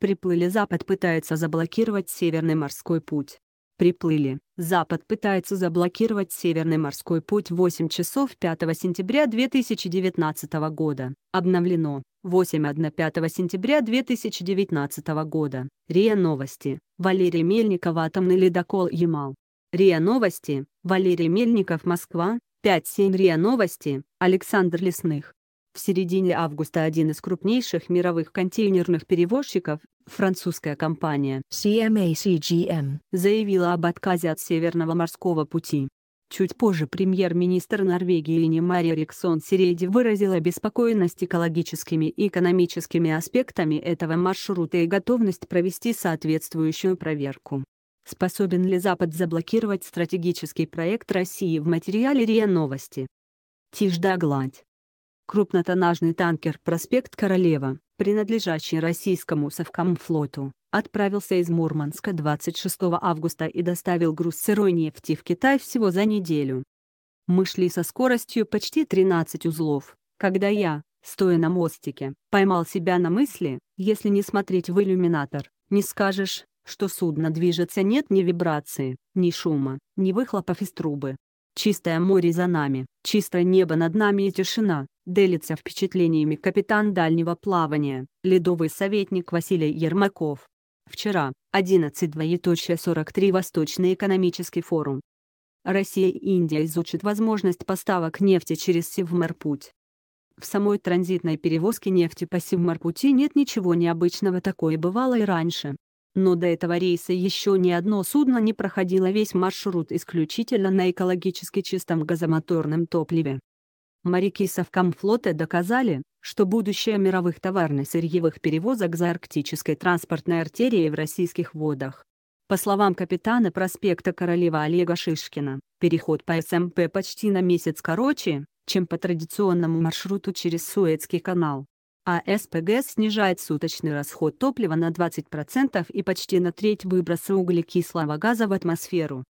Приплыли Запад пытается заблокировать Северный морской путь. Приплыли. Запад пытается заблокировать Северный морской путь 8 часов 5 сентября 2019 года. Обновлено. 8.15 сентября 2019 года. РИА Новости. Валерий Мельников атомный ледокол «Ямал». РИА Новости. Валерий Мельников Москва. 5.7 РИА Новости. Александр Лесных. В середине августа один из крупнейших мировых контейнерных перевозчиков, французская компания CMACGM, заявила об отказе от Северного морского пути. Чуть позже премьер-министр Норвегии Лини Мария Риксон Сиреди выразила обеспокоенность экологическими и экономическими аспектами этого маршрута и готовность провести соответствующую проверку. Способен ли Запад заблокировать стратегический проект России в материале РИА Новости? Тижда да гладь крупнотоннажный танкер «Проспект Королева», принадлежащий российскому Совкомфлоту, отправился из Мурманска 26 августа и доставил груз сырой нефти в Китай всего за неделю. Мы шли со скоростью почти 13 узлов, когда я, стоя на мостике, поймал себя на мысли, если не смотреть в иллюминатор, не скажешь, что судно движется нет ни вибрации, ни шума, ни выхлопов из трубы, Чистое море за нами, чистое небо над нами и тишина, делится впечатлениями капитан дальнего плавания, ледовый советник Василий Ермаков. Вчера, 11.43 Восточный экономический форум. Россия и Индия изучат возможность поставок нефти через Севморпуть. В самой транзитной перевозке нефти по Севморпути нет ничего необычного, такое бывало и раньше. Но до этого рейса еще ни одно судно не проходило весь маршрут исключительно на экологически чистом газомоторном топливе. Моряки Совкомфлота доказали, что будущее мировых товарно-сырьевых перевозок за арктической транспортной артерией в российских водах. По словам капитана проспекта Королева Олега Шишкина, переход по СМП почти на месяц короче, чем по традиционному маршруту через Суэцкий канал а СПГ снижает суточный расход топлива на 20% и почти на треть выброса углекислого газа в атмосферу.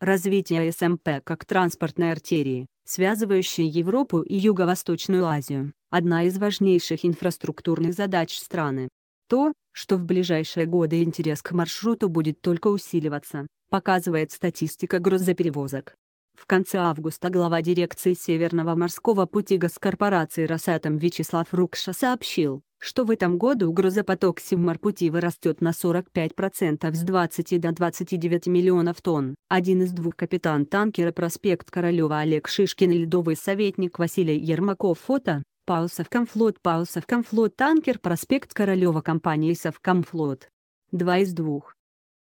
Развитие СМП как транспортной артерии, связывающей Европу и Юго-Восточную Азию, одна из важнейших инфраструктурных задач страны. То, что в ближайшие годы интерес к маршруту будет только усиливаться, показывает статистика грузоперевозок. В конце августа глава дирекции Северного морского пути госкорпорации «Росатом» Вячеслав Рукша сообщил, что в этом году грузопоток Севморпути вырастет на 45% с 20 до 29 миллионов тонн. Один из двух капитан танкера «Проспект Королева» Олег Шишкин и ледовый советник Василий Ермаков фото. Паусовкомфлот Паусовкомфлот танкер «Проспект Королева» компании «Совкомфлот». Два из двух.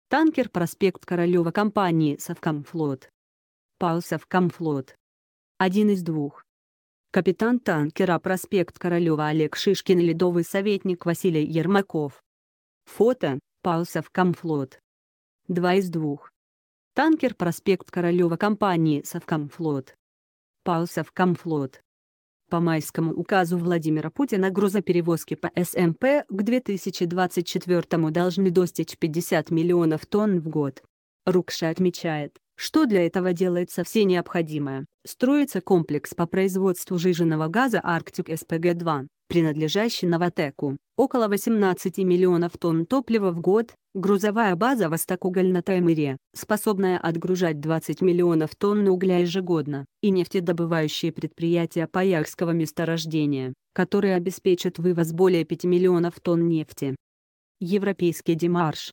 Танкер «Проспект Королева» компании «Совкомфлот». Паусов комфлот. Один из двух. Капитан танкера проспект Королева Олег Шишкин ледовый советник Василий Ермаков. Фото, Паусов комфлот. Два из двух. Танкер проспект Королева компании Совкомфлот. Паусов комфлот. По майскому указу Владимира Путина грузоперевозки по СМП к 2024 должны достичь 50 миллионов тонн в год. Рукша отмечает, что для этого делается все необходимое? Строится комплекс по производству жиженного газа Arctic SPG-2, принадлежащий Новотеку. Около 18 миллионов тонн топлива в год, грузовая база Востокуголь на Таймыре, способная отгружать 20 миллионов тонн угля ежегодно, и нефтедобывающие предприятия Паярского месторождения, которые обеспечат вывоз более 5 миллионов тонн нефти. Европейский демарш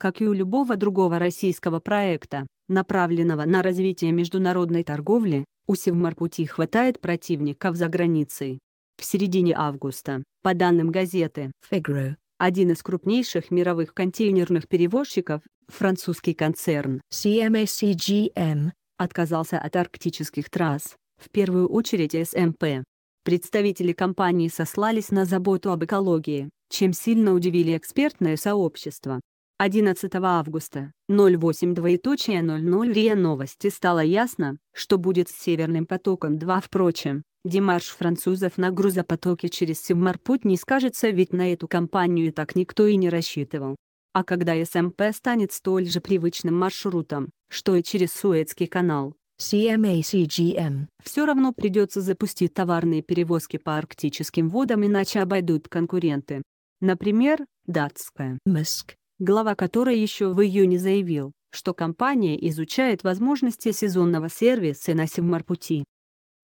как и у любого другого российского проекта, направленного на развитие международной торговли, у Севмарпути хватает противников за границей. В середине августа, по данным газеты Figaro, один из крупнейших мировых контейнерных перевозчиков, французский концерн CMACGM, эм эм», отказался от арктических трасс, в первую очередь СМП. Эм Представители компании сослались на заботу об экологии, чем сильно удивили экспертное сообщество. 11 августа, 08 двоеточие РИА Новости стало ясно, что будет с «Северным потоком-2». Впрочем, демарш французов на грузопотоке через Севмарпут не скажется ведь на эту компанию так никто и не рассчитывал. А когда СМП эм станет столь же привычным маршрутом, что и через Суэцкий канал, CMACGM. Эм эм. Все равно придется запустить товарные перевозки по арктическим водам иначе обойдут конкуренты. Например, датская МСК глава которой еще в июне заявил, что компания изучает возможности сезонного сервиса на Севмарпути.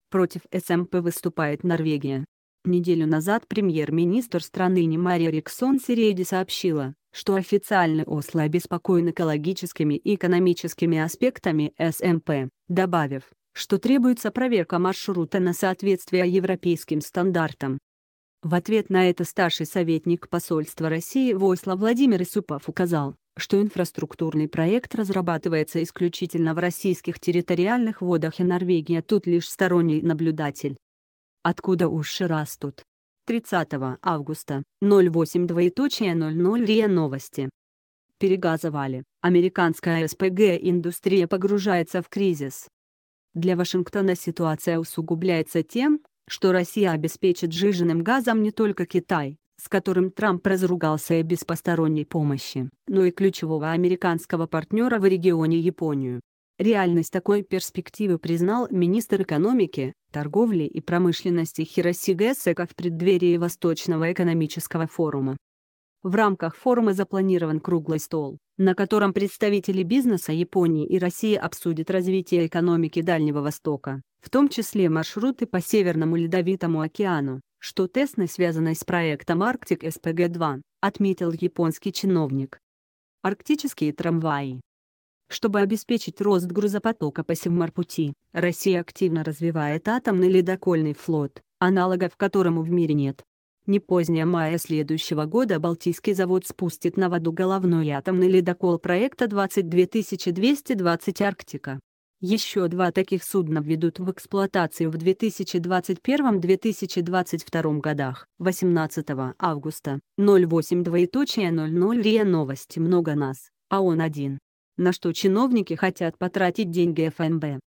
Против СМП эм выступает Норвегия. Неделю назад премьер-министр страны Немария Риксон Сирейди сообщила, что официально Осло обеспокоен экологическими и экономическими аспектами СМП, эм добавив, что требуется проверка маршрута на соответствие европейским стандартам. В ответ на это старший советник посольства России Войслав Владимир Исупов указал, что инфраструктурный проект разрабатывается исключительно в российских территориальных водах и Норвегия тут лишь сторонний наблюдатель. Откуда уши растут? 30 августа, 08.00 РИА Новости. Перегазовали. Американская СПГ индустрия погружается в кризис. Для Вашингтона ситуация усугубляется тем, что Россия обеспечит жиженным газом не только Китай, с которым Трамп разругался и без посторонней помощи, но и ключевого американского партнера в регионе Японию. Реальность такой перспективы признал министр экономики, торговли и промышленности Хиросиге Сека в преддверии Восточного экономического форума. В рамках форума запланирован круглый стол, на котором представители бизнеса Японии и России обсудят развитие экономики Дальнего Востока, в том числе маршруты по Северному Ледовитому океану, что тесно связано с проектом «Арктик СПГ-2», отметил японский чиновник. Арктические трамваи чтобы обеспечить рост грузопотока по Севморпути, Россия активно развивает атомный ледокольный флот, аналогов которому в мире нет не позднее мая следующего года Балтийский завод спустит на воду головной атомный ледокол проекта 22220 «Арктика». Еще два таких судна введут в эксплуатацию в 2021-2022 годах. 18 августа, 08.00 РИА Новости «Много нас», а он один. На что чиновники хотят потратить деньги ФНБ?